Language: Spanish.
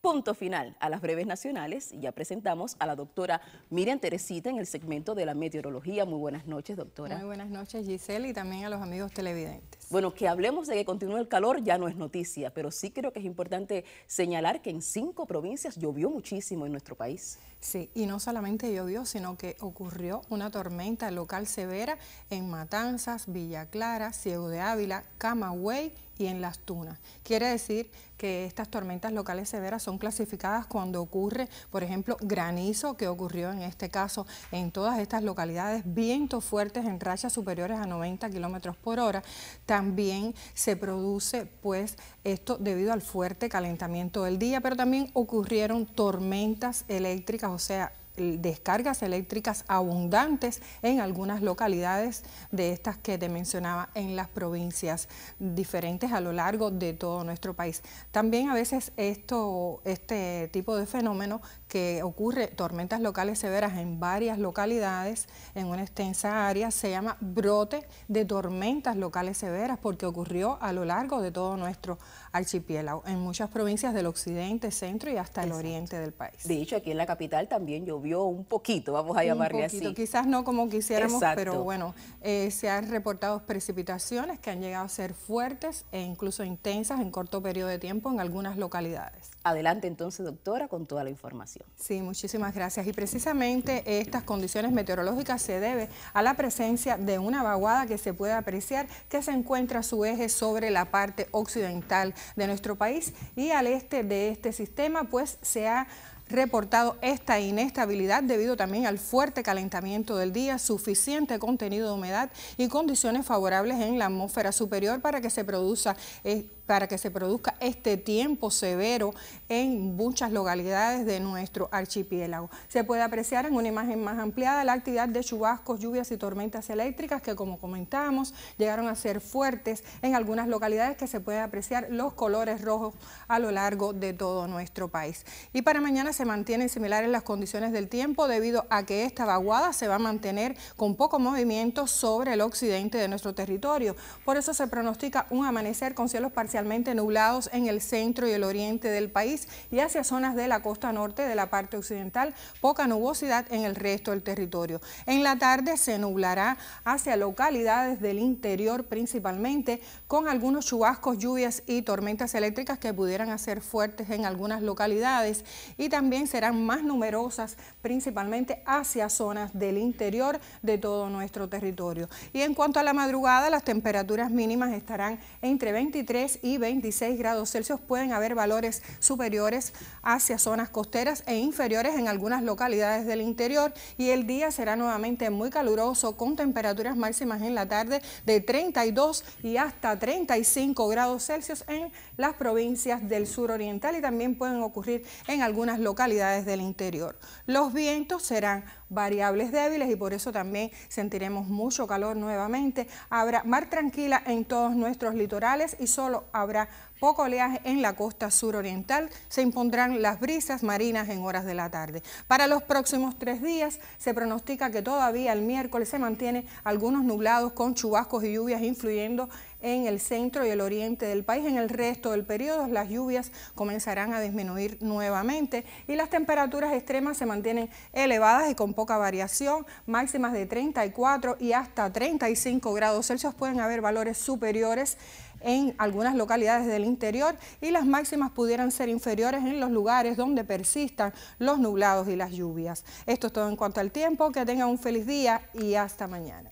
punto final a las breves nacionales. y Ya presentamos a la doctora Miriam Teresita en el segmento de la meteorología. Muy buenas noches, doctora. Muy buenas noches, Giselle, y también a los amigos televidentes. Bueno, que hablemos de que continúa el calor ya no es noticia, pero sí creo que es importante señalar que en cinco provincias llovió muchísimo en nuestro país. Sí, y no solamente llovió, sino que ocurrió una tormenta local severa en Matanzas, Villa Clara, Ciego de Ávila, Camagüey y en las tunas Quiere decir que estas tormentas locales severas son clasificadas cuando ocurre, por ejemplo, granizo, que ocurrió en este caso en todas estas localidades, vientos fuertes en rachas superiores a 90 kilómetros por hora. También se produce, pues, esto debido al fuerte calentamiento del día, pero también ocurrieron tormentas eléctricas, o sea, descargas eléctricas abundantes en algunas localidades de estas que te mencionaba en las provincias diferentes a lo largo de todo nuestro país. También a veces esto, este tipo de fenómeno que ocurre, tormentas locales severas en varias localidades, en una extensa área, se llama brote de tormentas locales severas porque ocurrió a lo largo de todo nuestro archipiélago, en muchas provincias del occidente, centro y hasta el oriente del país. De hecho, aquí en la capital también yo vio un poquito, vamos a llamarle un poquito, así. Quizás no como quisiéramos, pero bueno, eh, se han reportado precipitaciones que han llegado a ser fuertes e incluso intensas en corto periodo de tiempo en algunas localidades. Adelante entonces, doctora, con toda la información. Sí, muchísimas gracias. Y precisamente estas condiciones meteorológicas se deben a la presencia de una vaguada que se puede apreciar que se encuentra a su eje sobre la parte occidental de nuestro país y al este de este sistema pues se ha reportado esta inestabilidad debido también al fuerte calentamiento del día, suficiente contenido de humedad y condiciones favorables en la atmósfera superior para que se produzca eh, para que se produzca este tiempo severo en muchas localidades de nuestro archipiélago. Se puede apreciar en una imagen más ampliada la actividad de chubascos, lluvias y tormentas eléctricas que, como comentábamos, llegaron a ser fuertes en algunas localidades que se puede apreciar los colores rojos a lo largo de todo nuestro país. Y para mañana se mantienen similares las condiciones del tiempo debido a que esta vaguada se va a mantener con poco movimiento sobre el occidente de nuestro territorio. Por eso se pronostica un amanecer con cielos parcialmente nublados en el centro y el oriente del país y hacia zonas de la costa norte de la parte occidental, poca nubosidad en el resto del territorio. En la tarde se nublará hacia localidades del interior principalmente con algunos chubascos, lluvias y tormentas eléctricas que pudieran hacer fuertes en algunas localidades y también también serán más numerosas, principalmente hacia zonas del interior de todo nuestro territorio. Y en cuanto a la madrugada, las temperaturas mínimas estarán entre 23 y 26 grados Celsius. Pueden haber valores superiores hacia zonas costeras e inferiores en algunas localidades del interior. Y el día será nuevamente muy caluroso con temperaturas máximas en la tarde de 32 y hasta 35 grados Celsius en las provincias del sur oriental y también pueden ocurrir en algunas localidades calidades del interior. Los vientos serán variables débiles y por eso también sentiremos mucho calor nuevamente. Habrá mar tranquila en todos nuestros litorales y solo habrá poco oleaje en la costa suroriental. Se impondrán las brisas marinas en horas de la tarde. Para los próximos tres días se pronostica que todavía el miércoles se mantiene algunos nublados con chubascos y lluvias influyendo en el centro y el oriente del país. En el resto del periodo las lluvias comenzarán a disminuir nuevamente y las temperaturas extremas se mantienen elevadas y con poca variación, máximas de 34 y hasta 35 grados Celsius pueden haber valores superiores en algunas localidades del interior y las máximas pudieran ser inferiores en los lugares donde persistan los nublados y las lluvias. Esto es todo en cuanto al tiempo, que tengan un feliz día y hasta mañana.